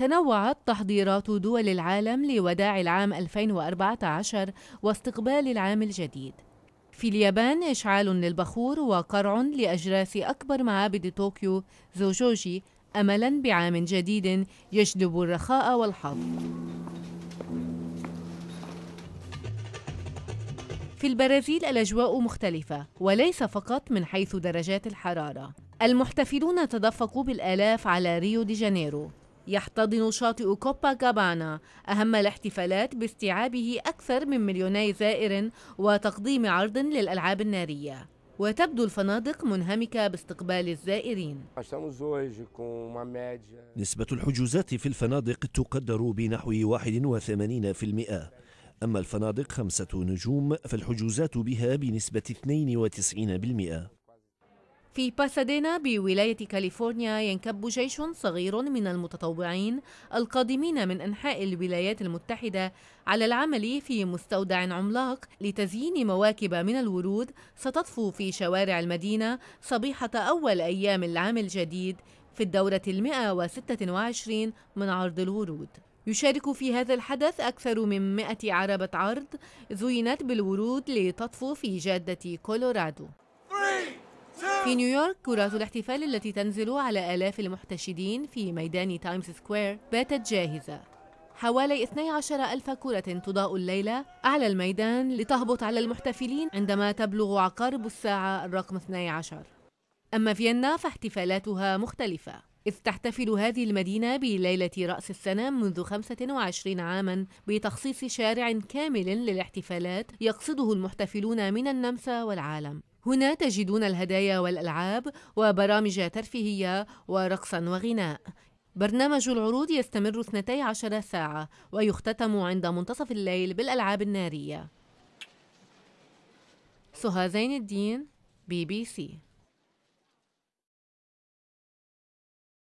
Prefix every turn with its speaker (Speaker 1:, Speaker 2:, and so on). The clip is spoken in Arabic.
Speaker 1: تنوعت تحضيرات دول العالم لوداع العام 2014 واستقبال العام الجديد في اليابان إشعال للبخور وقرع لأجراس أكبر معابد طوكيو زوجوجي أملاً بعام جديد يجلب الرخاء والحظ في البرازيل الأجواء مختلفة وليس فقط من حيث درجات الحرارة المحتفلون تدفقوا بالآلاف على ريو دي جانيرو يحتضن شاطئ كوبا كابانا أهم الاحتفالات باستيعابه أكثر من مليوني زائر وتقديم عرض للألعاب النارية وتبدو الفنادق منهمكة باستقبال الزائرين
Speaker 2: نسبة الحجوزات في الفنادق تقدر بنحو 81% أما الفنادق خمسة نجوم فالحجوزات بها بنسبة 92%
Speaker 1: في باسادينا بولاية كاليفورنيا ينكب جيش صغير من المتطوعين القادمين من أنحاء الولايات المتحدة على العمل في مستودع عملاق لتزيين مواكب من الورود ستطفو في شوارع المدينة صبيحة أول أيام العام الجديد في الدورة المئة وستة وعشرين من عرض الورود يشارك في هذا الحدث أكثر من 100 عربة عرض زينت بالورود لتطفو في جادة كولورادو في نيويورك كرات الاحتفال التي تنزل على آلاف المحتشدين في ميدان تايمز سكوير باتت جاهزة حوالي 12 ألف كرة تضاء الليلة أعلى الميدان لتهبط على المحتفلين عندما تبلغ عقارب الساعة الرقم 12 أما فيينا فاحتفالاتها مختلفة إذ تحتفل هذه المدينة بليلة رأس السنة منذ 25 عاما بتخصيص شارع كامل للاحتفالات يقصده المحتفلون من النمسا والعالم هنا تجدون الهدايا والألعاب وبرامج ترفيهية ورقصا وغناء برنامج العروض يستمر 12 ساعة ويختتم عند منتصف الليل بالألعاب النارية سهى زين الدين بي بي سي